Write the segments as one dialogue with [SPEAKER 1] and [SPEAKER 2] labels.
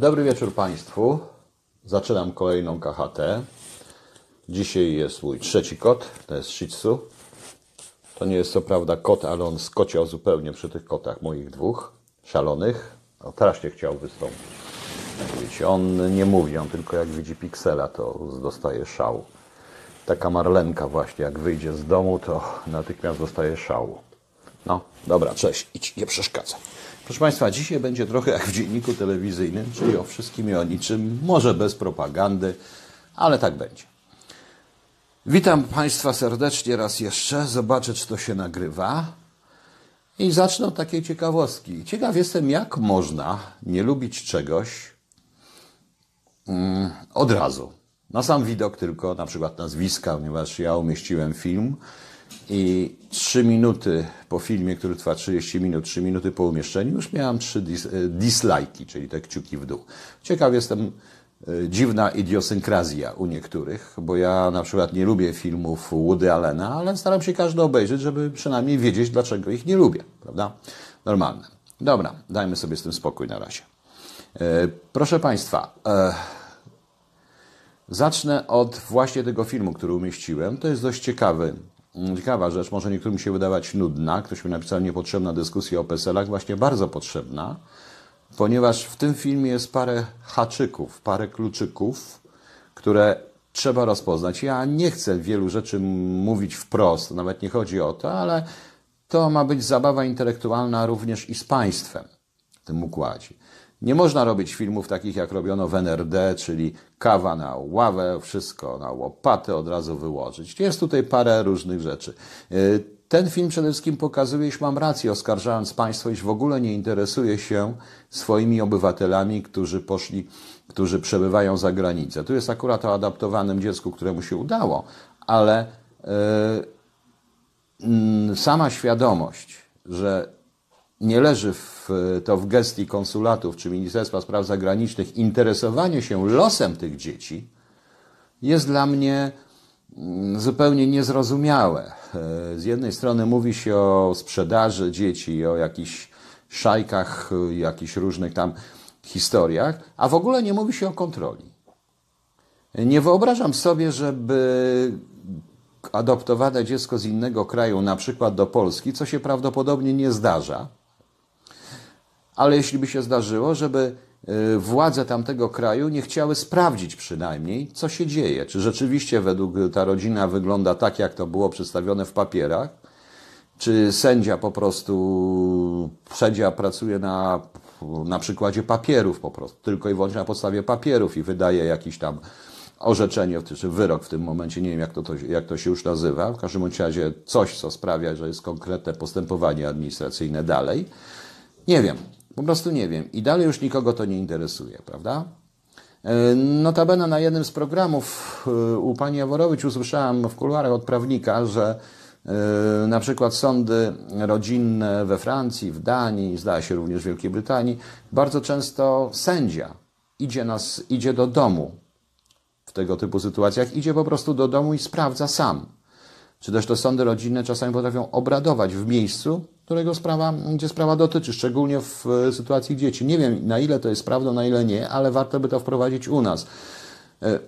[SPEAKER 1] Dobry wieczór Państwu. Zaczynam kolejną KHT. Dzisiaj jest mój trzeci kot, to jest Shih Tzu. To nie jest co prawda kot, ale on skociał zupełnie przy tych kotach moich dwóch, szalonych. Teraz strasznie chciał wystąpić. Wiecie, on nie mówi, on tylko jak widzi piksela, to dostaje szału. Taka marlenka właśnie, jak wyjdzie z domu, to natychmiast dostaje szału. No, dobra, cześć, idź, nie przeszkadzaj. Proszę Państwa, dzisiaj będzie trochę jak w dzienniku telewizyjnym, czyli o wszystkim i o niczym, może bez propagandy, ale tak będzie. Witam Państwa serdecznie raz jeszcze. Zobaczę, czy to się nagrywa. I zacznę od takiej ciekawostki. Ciekaw jestem, jak można nie lubić czegoś mm, od razu. Na sam widok tylko, na przykład nazwiska, ponieważ ja umieściłem film i 3 minuty po filmie, który trwa 30 minut, 3 minuty po umieszczeniu, już miałam 3 dis e, dislajki, czyli te kciuki w dół. Ciekaw jestem, e, dziwna idiosynkrazja u niektórych, bo ja na przykład nie lubię filmów Woody Allena, ale staram się każdy obejrzeć, żeby przynajmniej wiedzieć, dlaczego ich nie lubię, prawda? Normalne. Dobra, dajmy sobie z tym spokój na razie. E, proszę Państwa, zacznę od właśnie tego filmu, który umieściłem. To jest dość ciekawy Mm, ciekawa rzecz, może niektórym się wydawać nudna, ktoś mi napisał niepotrzebna dyskusja o PESEL-ach, właśnie bardzo potrzebna, ponieważ w tym filmie jest parę haczyków, parę kluczyków, które trzeba rozpoznać. Ja nie chcę wielu rzeczy mówić wprost, nawet nie chodzi o to, ale to ma być zabawa intelektualna również i z państwem w tym układzie. Nie można robić filmów takich, jak robiono w NRD, czyli kawa na ławę, wszystko na łopatę od razu wyłożyć. Jest tutaj parę różnych rzeczy. Y, ten film przede wszystkim pokazuje, iż mam rację, oskarżając państwo, iż w ogóle nie interesuje się swoimi obywatelami, którzy poszli, którzy przebywają za granicę. Tu jest akurat o adaptowanym dziecku, któremu się udało, ale yy, yy, sama świadomość, że nie leży w, to w gestii konsulatów czy Ministerstwa Spraw Zagranicznych interesowanie się losem tych dzieci, jest dla mnie mm, zupełnie niezrozumiałe. E, z jednej strony mówi się o sprzedaży dzieci, o jakichś szajkach, e, jakichś różnych tam historiach, a w ogóle nie mówi się o kontroli. Nie wyobrażam sobie, żeby adoptowane dziecko z innego kraju, na przykład do Polski, co się prawdopodobnie nie zdarza, ale jeśli by się zdarzyło, żeby e, władze tamtego kraju nie chciały sprawdzić przynajmniej, co się dzieje. Czy rzeczywiście według ta rodzina wygląda tak, jak to było przedstawione w papierach, czy sędzia po prostu, sędzia pracuje na, na przykładzie papierów po prostu, tylko i wyłącznie na podstawie papierów i wydaje jakiś tam orzeczenie, czy wyrok w tym momencie, nie wiem jak to, to, jak to się już nazywa, w każdym razie coś, co sprawia, że jest konkretne postępowanie administracyjne dalej. Nie wiem, po prostu nie wiem. I dalej już nikogo to nie interesuje, prawda? E, notabene na jednym z programów e, u pani Jaworowicz usłyszałem w kuluarach od prawnika, że e, na przykład sądy rodzinne we Francji, w Danii, zdaje się również w Wielkiej Brytanii, bardzo często sędzia idzie, nas, idzie do domu w tego typu sytuacjach, idzie po prostu do domu i sprawdza sam. Czy też to sądy rodzinne czasami potrafią obradować w miejscu, którego sprawa, gdzie sprawa dotyczy, szczególnie w e, sytuacji dzieci. Nie wiem, na ile to jest prawda, na ile nie, ale warto by to wprowadzić u nas. E,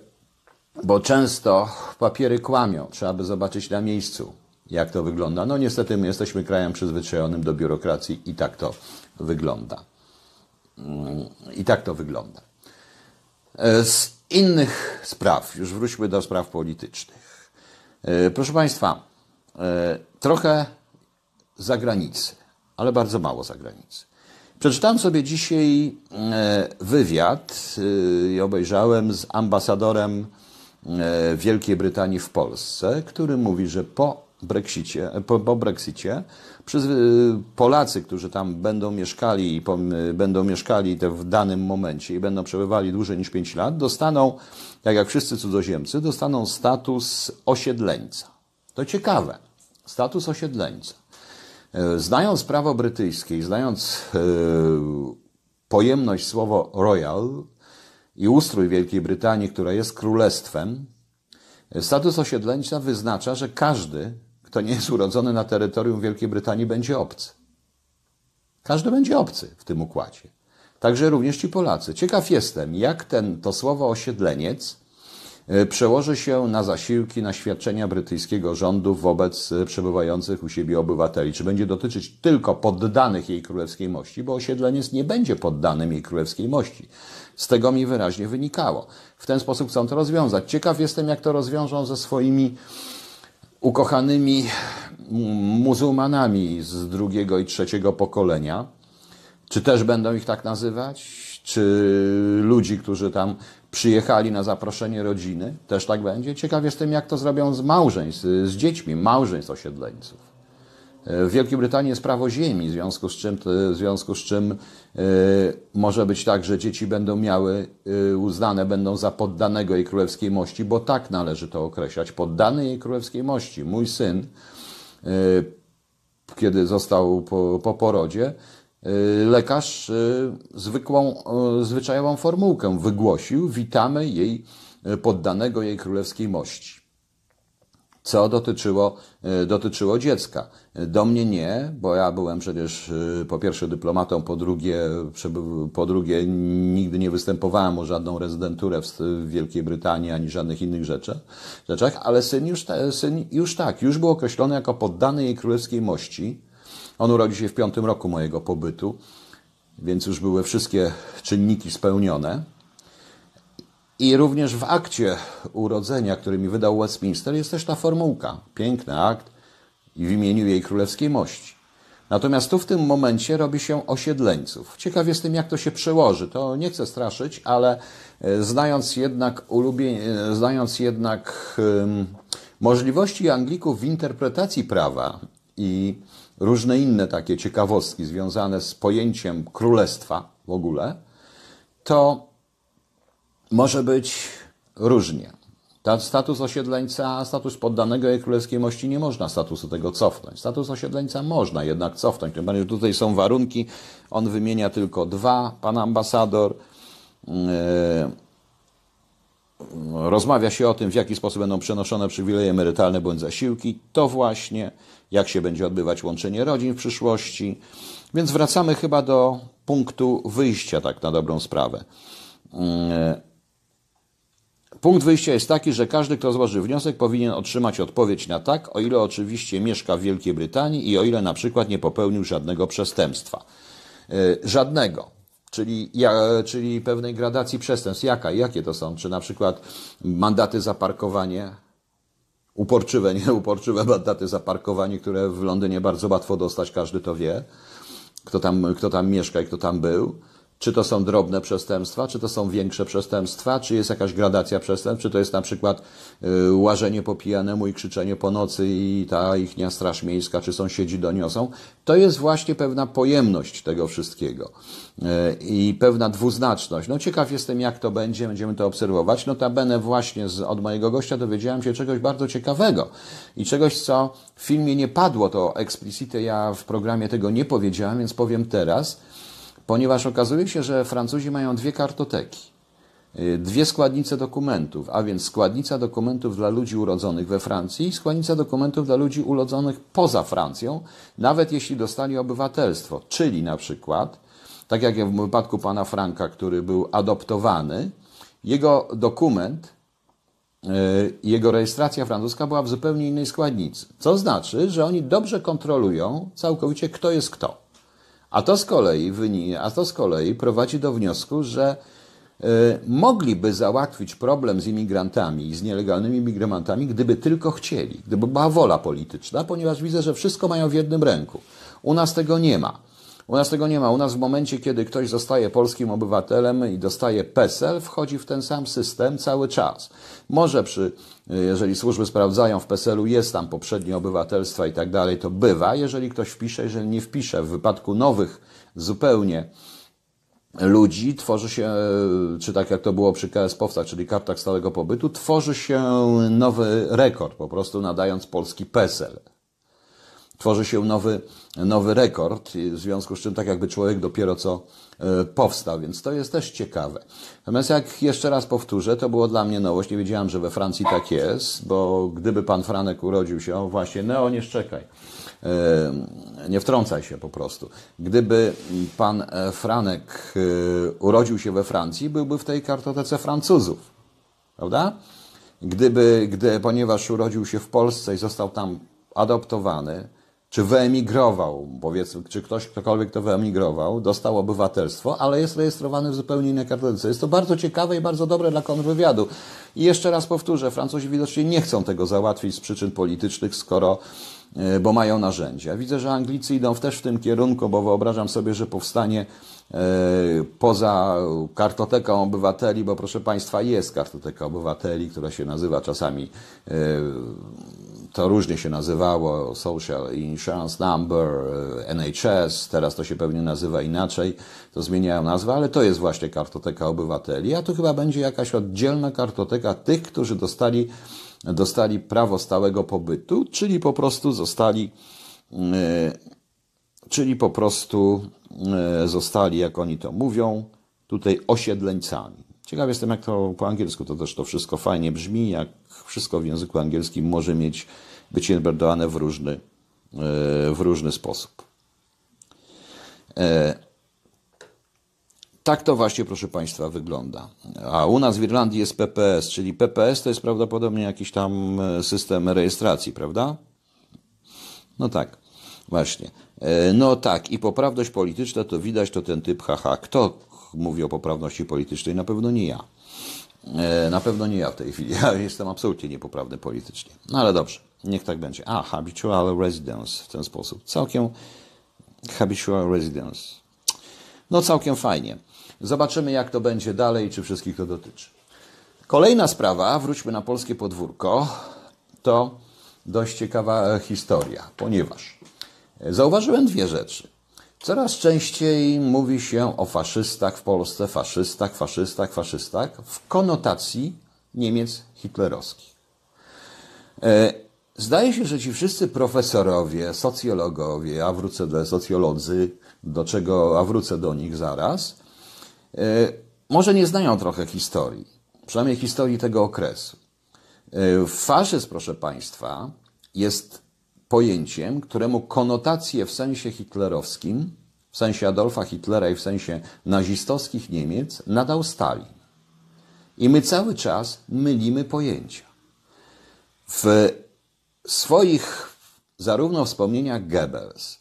[SPEAKER 1] bo często papiery kłamią, trzeba by zobaczyć na miejscu, jak to wygląda. No niestety my jesteśmy krajem przyzwyczajonym do biurokracji i tak to wygląda. Mm, I tak to wygląda. E, z innych spraw, już wróćmy do spraw politycznych. Proszę Państwa, trochę zagranicy, ale bardzo mało zagranicy. Przeczytałem sobie dzisiaj e, wywiad e, i obejrzałem z ambasadorem e, Wielkiej Brytanii w Polsce, który mówi, że po Brexicie, po, po Brexicie przez Polacy, którzy tam będą mieszkali i będą mieszkali te w danym momencie i będą przebywali dłużej niż 5 lat, dostaną, tak jak wszyscy cudzoziemcy, dostaną status osiedleńca. To ciekawe. Status osiedleńca. E, znając prawo brytyjskie i znając e, pojemność słowo royal i ustrój Wielkiej Brytanii, która jest królestwem, e, status osiedleńca wyznacza, że każdy, kto nie jest urodzony na terytorium Wielkiej Brytanii, będzie obcy. Każdy będzie obcy w tym układzie. Także również ci Polacy. Ciekaw jestem, jak ten, to słowo osiedleniec E, przełoży się na zasiłki, na świadczenia brytyjskiego rządu wobec e, przebywających u siebie obywateli? Czy będzie dotyczyć tylko poddanych jej królewskiej mości, bo osiedleniec nie będzie poddanym jej królewskiej mości? Z tego mi wyraźnie wynikało. W ten sposób chcą to rozwiązać. Ciekaw jestem, jak to rozwiążą ze swoimi ukochanymi mm, muzułmanami z drugiego i trzeciego pokolenia. Czy też będą ich tak nazywać? Czy ludzi, którzy tam przyjechali na zaproszenie rodziny, też tak będzie. Ciekaw jestem, jak to zrobią z małżeństw, z dziećmi małżeństw osiedleńców. W Wielkiej Brytanii jest prawo ziemi, w związku z czym, w związku z czym yy, może być tak, że dzieci będą miały, yy, uznane będą za poddanego jej królewskiej mości, bo tak należy to określać, poddany jej królewskiej mości. Mój syn, yy, kiedy został po, po porodzie, Y, lekarz y, zwykłą, y, zwyczajową formułkę wygłosił: Witamy jej poddanego jej królewskiej mości. Co dotyczyło, dotyczyło dziecka. Do mnie nie, bo ja byłem przecież po pierwsze dyplomatą, po drugie, po drugie nigdy nie występowałem o żadną rezydenturę w Wielkiej Brytanii ani żadnych innych rzeczy, rzeczach, ale syn już, syn już tak, już był określony jako poddany jej królewskiej mości on urodził się w piątym roku mojego pobytu, więc już były wszystkie czynniki spełnione. I również w akcie urodzenia, który mi wydał Westminster, jest też ta formułka. Piękny akt i w imieniu jej królewskiej mości. Natomiast tu w tym momencie robi się osiedleńców. Ciekaw jestem, jak to się przełoży. To nie chcę straszyć, ale e, znając jednak, ulubie... E, znając jednak um, możliwości Anglików w interpretacji prawa i różne inne takie ciekawostki związane z pojęciem królestwa w ogóle, to może być różnie. Ta status osiedleńca, status poddanego jej królewskiej mości nie można statusu tego cofnąć. Status osiedleńca można jednak cofnąć. tutaj są warunki. On wymienia tylko dwa, pan ambasador. Yy, rozmawia się o tym, w jaki sposób będą przenoszone przywileje emerytalne bądź zasiłki, to właśnie jak się będzie odbywać łączenie rodzin w przyszłości. Więc wracamy chyba do punktu wyjścia, tak na dobrą sprawę. Mm, punkt wyjścia jest taki, że każdy, kto złoży wniosek, powinien otrzymać odpowiedź na tak, o ile oczywiście mieszka w Wielkiej Brytanii i o ile na przykład nie popełnił żadnego przestępstwa. Y, żadnego czyli, ja, czyli pewnej gradacji przestępstw. Jaka, jakie to są? Czy na przykład mandaty za parkowanie, uporczywe, nieuporczywe mandaty za parkowanie, które w Londynie bardzo łatwo dostać, każdy to wie, kto tam, kto tam mieszka i kto tam był. Czy to są drobne przestępstwa, czy to są większe przestępstwa, czy jest jakaś gradacja przestępstw, czy to jest na przykład y, łażenie po pijanemu i krzyczenie po nocy i ta ichnia straż miejska, czy sąsiedzi doniosą. To jest właśnie pewna pojemność tego wszystkiego y, i pewna dwuznaczność. No ciekaw jestem, jak to będzie, będziemy to obserwować. Notabene właśnie z, od mojego gościa dowiedziałem się czegoś bardzo ciekawego i czegoś, co w filmie nie padło, to eksplicite ja w programie tego nie powiedziałem, więc powiem teraz – ponieważ okazuje się, że Francuzi mają dwie kartoteki, y, dwie składnice dokumentów, a więc składnica dokumentów dla ludzi urodzonych we Francji i składnica dokumentów dla ludzi urodzonych poza Francją, nawet jeśli dostali obywatelstwo, czyli na przykład, tak jak w wypadku pana Franka, który był adoptowany, jego dokument y, jego rejestracja francuska była w zupełnie innej składnicy. Co znaczy, że oni dobrze kontrolują całkowicie, kto jest kto. A to z kolei, a to z kolei prowadzi do wniosku, że e, mogliby załatwić problem z imigrantami i z nielegalnymi imigrantami, gdyby tylko chcieli, gdyby była wola polityczna, ponieważ widzę, że wszystko mają w jednym ręku. U nas tego nie ma. U nas tego nie ma. U nas w momencie, kiedy ktoś zostaje polskim obywatelem i dostaje PESEL, wchodzi w ten sam system cały czas. Może przy jeżeli służby sprawdzają w PESEL-u, jest tam poprzednie obywatelstwa i tak dalej, to bywa. Jeżeli ktoś wpisze, jeżeli nie wpisze, w wypadku nowych zupełnie ludzi tworzy się, e, czy tak jak to było przy KS owcach czyli kartach stałego pobytu, tworzy się nowy rekord, po prostu nadając polski PESEL tworzy się nowy, nowy rekord, w związku z czym tak jakby człowiek dopiero co e, powstał, więc to jest też ciekawe. Natomiast jak jeszcze raz powtórzę, to było dla mnie nowość, nie wiedziałem, że we Francji tak jest, bo gdyby pan Franek urodził się, o właśnie, Neo, nie szczekaj, e, nie wtrącaj się po prostu. Gdyby pan e, Franek urodził się we Francji, byłby w tej kartotece Francuzów, prawda? Gdyby, gdy, ponieważ urodził się w Polsce i został tam adoptowany, czy wyemigrował, powiedzmy, czy ktoś, ktokolwiek to wyemigrował, dostał obywatelstwo, ale jest rejestrowany w zupełnie innej karteczce. Jest to bardzo ciekawe i bardzo dobre dla kontrwywiadu. I jeszcze raz powtórzę, Francuzi widocznie nie chcą tego załatwić z przyczyn politycznych, skoro e, bo mają narzędzia. Widzę, że Anglicy idą też w tym kierunku, bo wyobrażam sobie, że powstanie e, poza kartoteką obywateli, bo proszę Państwa, jest kartoteka obywateli, która się nazywa czasami e, to różnie się nazywało, Social Insurance Number, e, NHS, teraz to się pewnie nazywa inaczej, to zmieniają nazwę, ale to jest właśnie kartoteka obywateli, a to chyba będzie jakaś oddzielna kartoteka tych, którzy dostali, dostali prawo stałego pobytu, czyli po prostu zostali, e, czyli po prostu e, zostali, jak oni to mówią, tutaj osiedleńcami. Ciekaw jestem, jak to po angielsku to też to wszystko fajnie brzmi, jak wszystko w języku angielskim może mieć być interpretowane w różny, e, w różny sposób. E, tak to właśnie, proszę Państwa, wygląda. A u nas w Irlandii jest PPS, czyli PPS to jest prawdopodobnie jakiś tam e, system rejestracji, prawda? No tak, właśnie. No tak, i poprawność polityczna to widać, to ten typ haha. Kto, mówi o poprawności politycznej, na pewno nie ja. E, na pewno nie ja w tej chwili. Ja jestem absolutnie niepoprawny politycznie. No ale dobrze, niech tak będzie. A, habitual residence w ten sposób. Całkiem habitual residence. No całkiem fajnie. Zobaczymy, jak to będzie dalej, czy wszystkich to dotyczy. Kolejna sprawa, wróćmy na polskie podwórko, to dość ciekawa e, historia, ponieważ e, zauważyłem dwie rzeczy. Coraz częściej mówi się o faszystach w Polsce, faszystach, faszystach, faszystach w konotacji Niemiec hitlerowskich. E, zdaje się, że ci wszyscy profesorowie, socjologowie, ja wrócę do socjolodzy, do czego a wrócę do nich zaraz, e, może nie znają trochę historii, przynajmniej historii tego okresu. E, Faszyzm, proszę Państwa, jest pojęciem, któremu konotacje w sensie hitlerowskim, w sensie Adolfa Hitlera i w sensie nazistowskich Niemiec nadał Stalin. I my cały czas mylimy pojęcia. W swoich zarówno wspomnieniach Goebbels,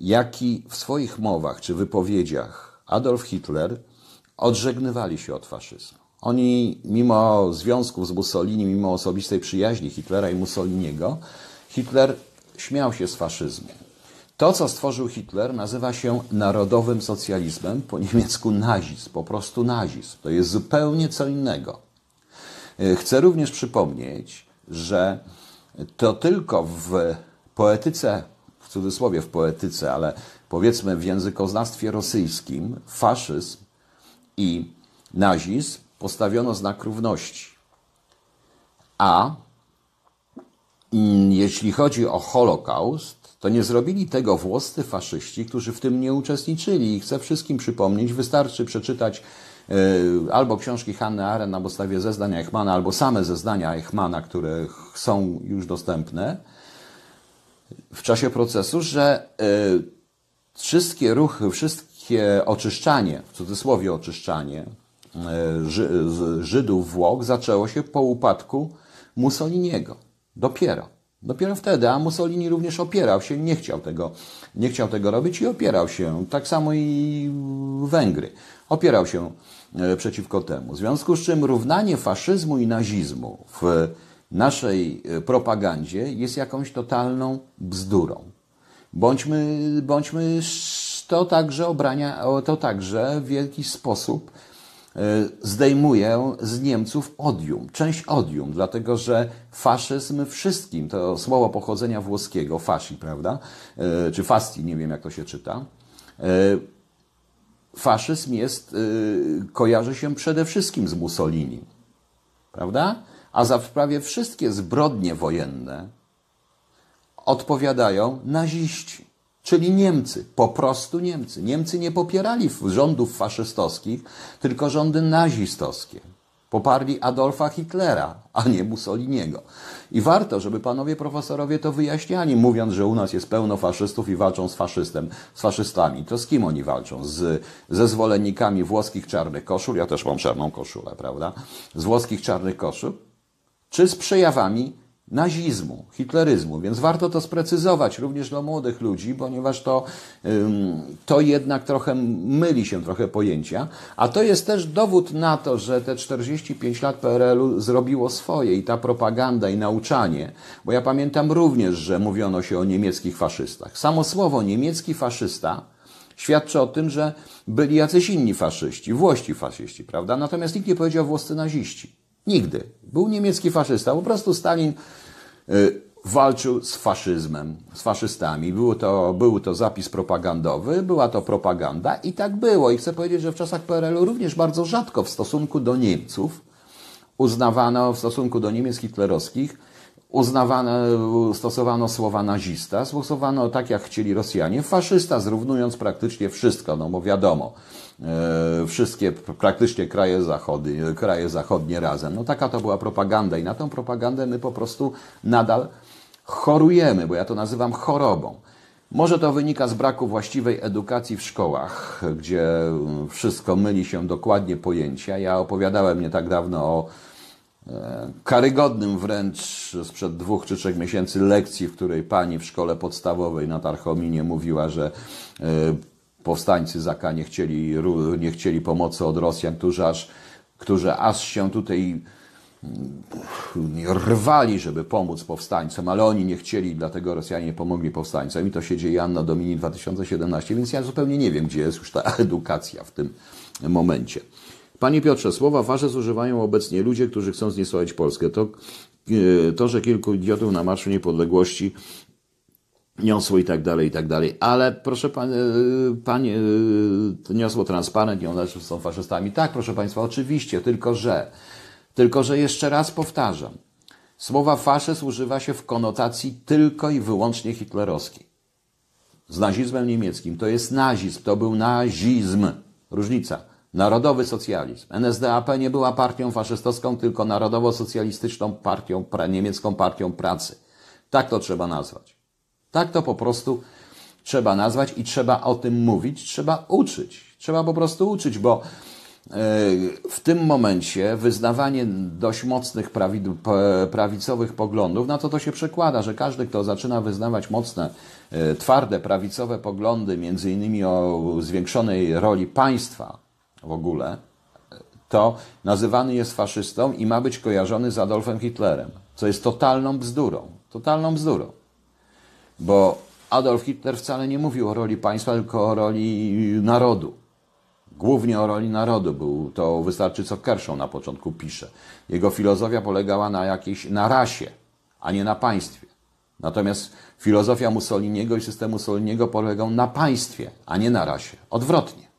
[SPEAKER 1] jak i w swoich mowach czy wypowiedziach Adolf Hitler odżegnywali się od faszyzmu. Oni, mimo związków z Mussolini, mimo osobistej przyjaźni Hitlera i Mussoliniego, Hitler śmiał się z faszyzmu. To, co stworzył Hitler, nazywa się narodowym socjalizmem, po niemiecku nazizm, po prostu nazizm. To jest zupełnie co innego. E, chcę również przypomnieć, że to tylko w poetyce, w cudzysłowie w poetyce, ale powiedzmy w językoznawstwie rosyjskim, faszyzm i nazizm postawiono znak równości. A jeśli chodzi o Holokaust, to nie zrobili tego włoscy faszyści, którzy w tym nie uczestniczyli. I chcę wszystkim przypomnieć, wystarczy przeczytać e, albo książki Hanny Arendt na podstawie zezdania Eichmana, albo same zezdania Eichmana, które są już dostępne w czasie procesu, że e, wszystkie ruchy, wszystkie oczyszczanie, w cudzysłowie oczyszczanie e, Żydów Włoch zaczęło się po upadku Mussoliniego. Dopiero. Dopiero wtedy, a Mussolini również opierał się, nie chciał tego, nie chciał tego robić i opierał się. Tak samo i Węgry. Opierał się e, przeciwko temu. W związku z czym równanie faszyzmu i nazizmu w naszej e, propagandzie jest jakąś totalną bzdurą. Bądźmy, bądźmy to także obrania, to także w jakiś sposób E, zdejmuję z Niemców odium, część odium, dlatego że faszyzm wszystkim, to słowo pochodzenia włoskiego, fasi, prawda? E, czy fasti, nie wiem jak to się czyta. E, faszyzm jest, kojarzy się przede wszystkim z Mussolini, prawda? A za prawie wszystkie zbrodnie wojenne odpowiadają naziści czyli Niemcy, po prostu Niemcy. Niemcy nie popierali rządów faszystowskich, tylko rządy nazistowskie. Poparli Adolfa Hitlera, a nie Mussoliniego. I warto, żeby panowie profesorowie to wyjaśniali, mówiąc, że u nas jest pełno faszystów i walczą z faszystem, z faszystami. To z kim oni walczą? Z, ze zwolennikami włoskich czarnych koszul, ja też mam czarną koszulę, prawda? Z włoskich czarnych koszul? Czy z przejawami nazizmu, hitleryzmu, więc warto to sprecyzować również dla młodych ludzi, ponieważ to, to jednak trochę myli się trochę pojęcia, a to jest też dowód na to, że te 45 lat PRL-u zrobiło swoje i ta propaganda i nauczanie, bo ja pamiętam również, że mówiono się o niemieckich faszystach. Samo słowo niemiecki faszysta świadczy o tym, że byli jacyś inni faszyści, włości faszyści, prawda? Natomiast nikt nie powiedział włoscy naziści. Nigdy. Był niemiecki faszysta. Po prostu Stalin y, walczył z faszyzmem, z faszystami. Było to, był to zapis propagandowy, była to propaganda i tak było. I chcę powiedzieć, że w czasach PRL-u również bardzo rzadko w stosunku do Niemców uznawano w stosunku do niemieckich klerowskich uznawane, stosowano słowa nazista, stosowano tak jak chcieli Rosjanie, faszysta, zrównując praktycznie wszystko, no bo wiadomo, e, wszystkie praktycznie kraje, zachody, kraje zachodnie razem. No taka to była propaganda i na tą propagandę my po prostu nadal chorujemy, bo ja to nazywam chorobą. Może to wynika z braku właściwej edukacji w szkołach, gdzie wszystko myli się dokładnie pojęcia. Ja opowiadałem nie tak dawno o E, karygodnym wręcz sprzed dwóch czy trzech miesięcy lekcji, w której pani w szkole podstawowej na Tarchominie mówiła, że e, powstańcy Zaka nie chcieli, nie chcieli pomocy od Rosjan, którzy aż, którzy aż się tutaj mm, rwali, żeby pomóc powstańcom, ale oni nie chcieli, dlatego Rosjanie nie pomogli powstańcom i to się dzieje Anno Domini 2017, więc ja zupełnie nie wiem, gdzie jest już ta edukacja w tym momencie. Panie Piotrze, słowa wasze zużywają obecnie ludzie, którzy chcą zniesławić Polskę. To, e, to, że kilku idiotów na Marszu Niepodległości niosło i tak dalej, i tak dalej. Ale proszę pan, e, panie, niosło transparent, nie one są faszystami. Tak, proszę państwa, oczywiście, tylko że, tylko że jeszcze raz powtarzam. Słowa faszyzm używa się w konotacji tylko i wyłącznie hitlerowskiej. Z nazizmem niemieckim. To jest nazizm, to był nazizm. Różnica. Narodowy socjalizm. NSDAP nie była partią faszystowską, tylko narodowo-socjalistyczną partią, pra, niemiecką partią pracy. Tak to trzeba nazwać. Tak to po prostu trzeba nazwać i trzeba o tym mówić, trzeba uczyć. Trzeba po prostu uczyć, bo e, w tym momencie wyznawanie dość mocnych prawicowych poglądów, na co to się przekłada, że każdy, kto zaczyna wyznawać mocne, e, twarde prawicowe poglądy, między innymi o zwiększonej roli państwa, w ogóle, to nazywany jest faszystą i ma być kojarzony z Adolfem Hitlerem, co jest totalną bzdurą. Totalną bzdurą. Bo Adolf Hitler wcale nie mówił o roli państwa, tylko o roli narodu. Głównie o roli narodu był to wystarczy, co Kerszą na początku pisze. Jego filozofia polegała na jakiejś na rasie, a nie na państwie. Natomiast filozofia Mussoliniego i systemu Mussoliniego polegał na państwie, a nie na rasie. Odwrotnie.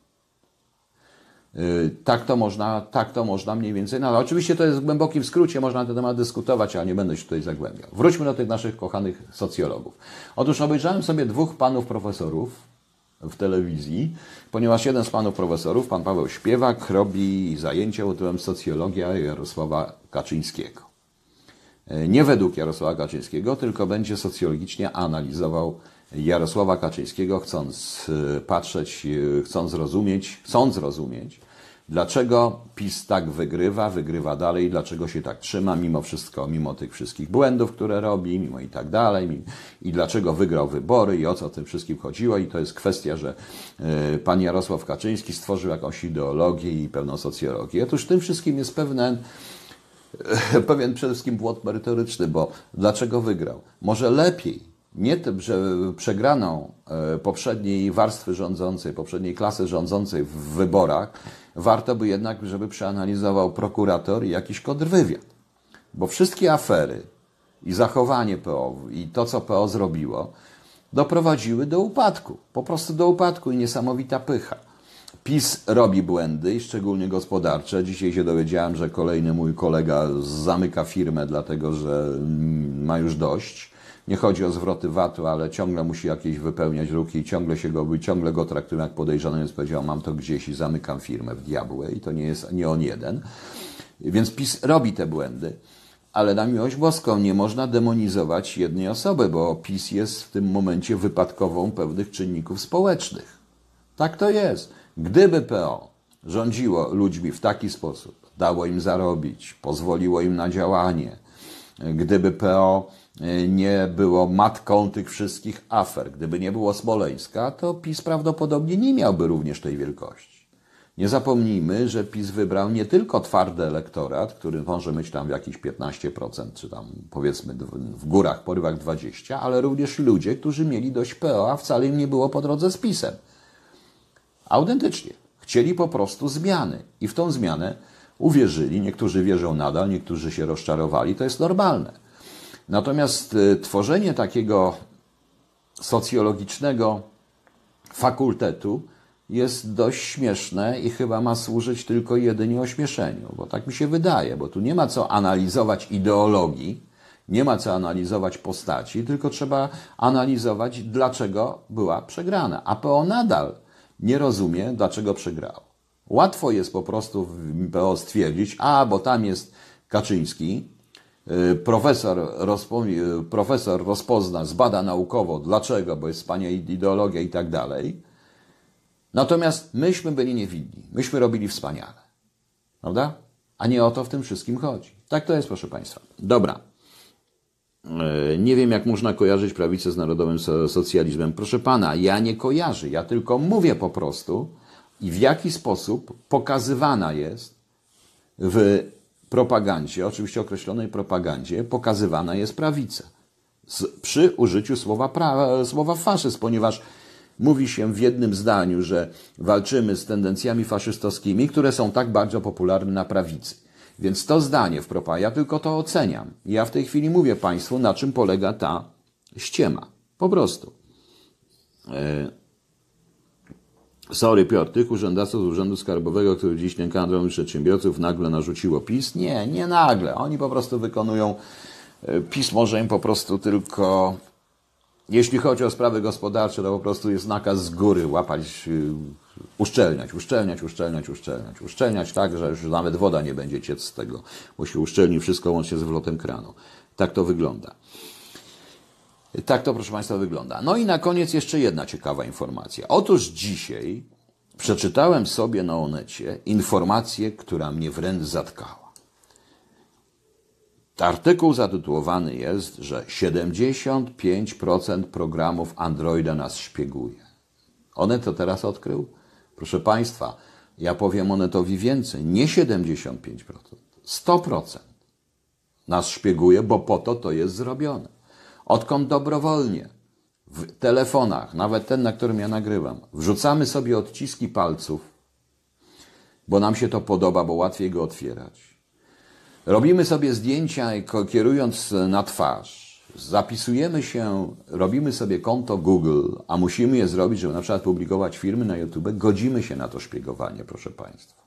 [SPEAKER 1] Y, tak to można, tak to można mniej więcej. No, ale oczywiście to jest w głębokim skrócie, można na ten temat dyskutować, ale nie będę się tutaj zagłębiał. Wróćmy do tych naszych kochanych socjologów. Otóż obejrzałem sobie dwóch panów profesorów, w telewizji, ponieważ jeden z panów profesorów, pan Paweł Śpiewak, robi zajęcie pod tytułem Socjologia Jarosława Kaczyńskiego. Y, nie według Jarosława Kaczyńskiego, tylko będzie socjologicznie analizował Jarosława Kaczyńskiego, chcąc y, patrzeć, y, chcąc rozumieć, chcąc rozumieć, dlaczego PiS tak wygrywa, wygrywa dalej, dlaczego się tak trzyma mimo wszystko, mimo tych wszystkich błędów, które robi, mimo i tak dalej, i dlaczego wygrał wybory i o co tym wszystkim chodziło. I to jest kwestia, że y, pan Jarosław Kaczyński stworzył jakąś ideologię i pewną socjologię. Otóż tym wszystkim jest pewne pewien przede wszystkim błąd merytoryczny, bo dlaczego wygrał? Może lepiej nie przegraną e, poprzedniej warstwy rządzącej, poprzedniej klasy rządzącej w wyborach, warto by jednak, żeby przeanalizował prokurator i jakiś kontrwywiad. Bo wszystkie afery i zachowanie PO i to, co PO zrobiło, doprowadziły do upadku. Po prostu do upadku i niesamowita pycha. PiS robi błędy, szczególnie gospodarcze. Dzisiaj się dowiedziałem, że kolejny mój kolega zamyka firmę, dlatego że mm, ma już dość nie chodzi o zwroty VAT-u, ale ciągle musi jakieś wypełniać ruki, ciągle się go, ciągle go traktują jak podejrzany, więc powiedział, mam to gdzieś i zamykam firmę w diabłę i to nie jest, nie on jeden. Więc PiS robi te błędy. Ale na miłość boską nie można demonizować jednej osoby, bo PiS jest w tym momencie wypadkową pewnych czynników społecznych. Tak to jest. Gdyby PO rządziło ludźmi w taki sposób, dało im zarobić, pozwoliło im na działanie, gdyby PO E, nie było matką tych wszystkich afer, gdyby nie było Smoleńska, to PiS prawdopodobnie nie miałby również tej wielkości. Nie zapomnijmy, że PiS wybrał nie tylko twardy elektorat, który może mieć tam jakieś 15%, czy tam powiedzmy w górach, porywach 20%, ale również ludzie, którzy mieli dość PO, a wcale im nie było po drodze z PiSem. Autentycznie. Chcieli po prostu zmiany i w tą zmianę uwierzyli. Niektórzy wierzą nadal, niektórzy się rozczarowali. To jest normalne. Natomiast y, tworzenie takiego socjologicznego fakultetu jest dość śmieszne i chyba ma służyć tylko jedynie ośmieszeniu, bo tak mi się wydaje, bo tu nie ma co analizować ideologii, nie ma co analizować postaci, tylko trzeba analizować, dlaczego była przegrana. A PO nadal nie rozumie, dlaczego przegrało. Łatwo jest po prostu w PO stwierdzić, a bo tam jest Kaczyński, Y, profesor, y, profesor rozpozna, zbada naukowo, dlaczego, bo jest panie ideologia i tak dalej. Natomiast myśmy byli niewinni, myśmy robili wspaniale. Prawda? A nie o to w tym wszystkim chodzi. Tak to jest, proszę Państwa. Dobra. Y, nie wiem, jak można kojarzyć prawicę z narodowym socjalizmem. Proszę Pana, ja nie kojarzę, ja tylko mówię po prostu i w jaki sposób pokazywana jest w propagandzie, oczywiście określonej propagandzie, pokazywana jest prawica. Z, przy użyciu słowa, pra, słowa faszyzm, ponieważ mówi się w jednym zdaniu, że walczymy z tendencjami faszystowskimi, które są tak bardzo popularne na prawicy. Więc to zdanie w propa, ja tylko to oceniam. Ja w tej chwili mówię Państwu, na czym polega ta ściema. Po prostu. Yy. Sorry Piotr, tych urzędaców z Urzędu Skarbowego, który dziś nękadrą przedsiębiorców nagle narzuciło PiS. Nie, nie nagle. Oni po prostu wykonują, e, PiS może im po prostu tylko, jeśli chodzi o sprawy gospodarcze, to po prostu jest nakaz z góry łapać, e, uszczelniać, uszczelniać, uszczelniać, uszczelniać, uszczelniać tak, że już nawet woda nie będzie ciec z tego, bo się uszczelni wszystko łącznie z wlotem kranu. Tak to wygląda. Tak to, proszę Państwa, wygląda. No i na koniec jeszcze jedna ciekawa informacja. Otóż dzisiaj przeczytałem sobie na Onecie informację, która mnie wręcz zatkała. Artykuł zatytułowany jest, że 75% programów Androida nas szpieguje. Onet to teraz odkrył? Proszę Państwa, ja powiem Onetowi więcej. Nie 75%, 100% nas szpieguje, bo po to to jest zrobione. Odkąd dobrowolnie w telefonach, nawet ten, na którym ja nagrywam, wrzucamy sobie odciski palców, bo nam się to podoba, bo łatwiej go otwierać. Robimy sobie zdjęcia, kierując na twarz. Zapisujemy się, robimy sobie konto Google, a musimy je zrobić, żeby na przykład publikować firmy na YouTube. Godzimy się na to szpiegowanie, proszę Państwa.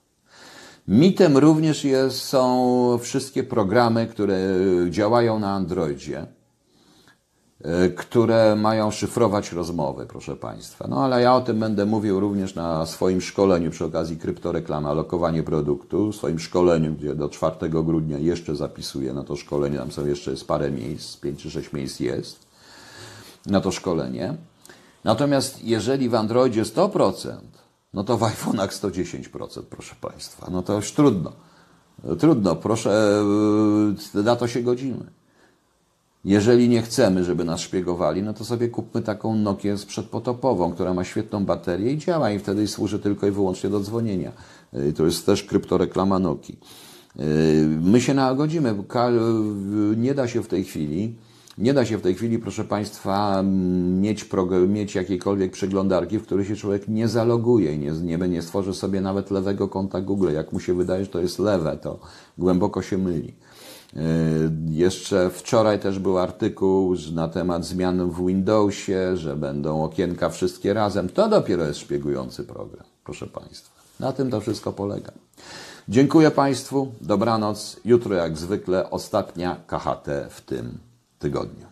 [SPEAKER 1] Mitem również jest, są wszystkie programy, które y, działają na Androidzie Y, które mają szyfrować rozmowy, proszę Państwa. No ale ja o tym będę mówił również na swoim szkoleniu przy okazji kryptoreklama, lokowanie produktu, swoim szkoleniu, gdzie do 4 grudnia jeszcze zapisuję na to szkolenie, tam są jeszcze jest parę miejsc, 5 czy 6 miejsc jest na to szkolenie. Natomiast jeżeli w Androidzie 100%, no to w iPhone'ach 110%, proszę Państwa. No to już trudno. Trudno, proszę, y, na to się godzimy. Jeżeli nie chcemy, żeby nas szpiegowali, no to sobie kupmy taką Nokię przedpotopową, która ma świetną baterię i działa i wtedy służy tylko i wyłącznie do dzwonienia. Y, to jest też kryptoreklama Nokii. Y, my się nagodzimy. Y, nie da się w tej chwili, nie da się w tej chwili, proszę Państwa, mieć, mieć jakiejkolwiek przeglądarki, w której się człowiek nie zaloguje i nie, nie, nie stworzy sobie nawet lewego konta Google. Jak mu się wydaje, że to jest lewe, to głęboko się myli. E, jeszcze wczoraj też był artykuł na temat zmian w Windowsie, że będą okienka wszystkie razem. To dopiero jest szpiegujący program, proszę Państwa. Na tym to wszystko polega. Dziękuję Państwu, dobranoc. Jutro, jak zwykle, ostatnia KHT w tym tygodniu.